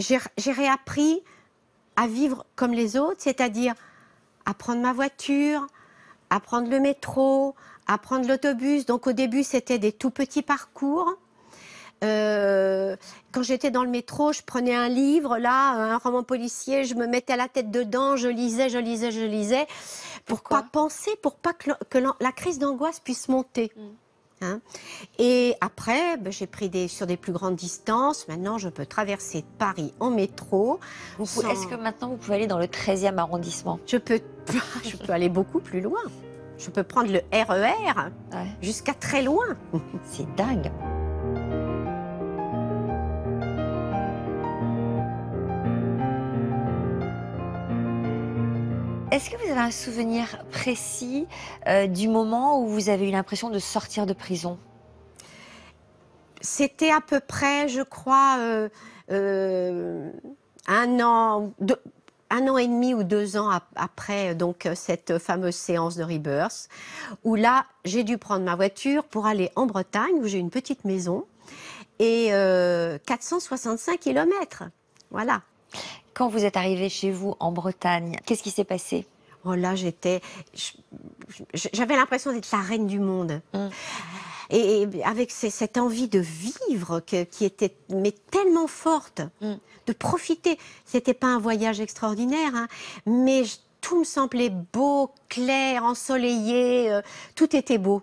j'ai réappris à vivre comme les autres, c'est-à-dire à prendre ma voiture, à prendre le métro, à prendre l'autobus. Donc au début, c'était des tout petits parcours. Euh, quand j'étais dans le métro, je prenais un livre, là, un roman policier, je me mettais la tête dedans, je lisais, je lisais, je lisais, pour Pourquoi pas penser, pour pas que, la, crise d'angoisse puisse monter. Mm. Hein. Et après, ben, j'ai pris des, sur des plus grandes distances. Maintenant, je peux traverser Paris en métro. Est-ce que maintenant, vous pouvez aller dans le 13e arrondissement Je peux, je peux aller beaucoup plus loin. Je peux prendre le RER e jusqu'à très loin. C'est dingue. Est-ce que vous avez un souvenir précis euh, du moment où vous avez eu l'impression de sortir de prison C'était à peu près, je crois, euh, euh, un an, un an et demi ou deux ans après donc cette fameuse séance de Rebirth, où là j'ai dû prendre ma voiture pour aller en Bretagne où j'ai une petite maison et 465 kilomètres. Voilà quand vous êtes arrivée chez vous en Bretagne, qu'est-ce qui s'est passé Oh là, j'étais. J'avais l'impression d'être la reine du monde. Hum. Et, avec cette envie de vivre qui était mais tellement forte, hum. de profiter. C'était pas un voyage extraordinaire, hein, mais tout me semblait beau, clair, ensoleillé, euh, tout était beau.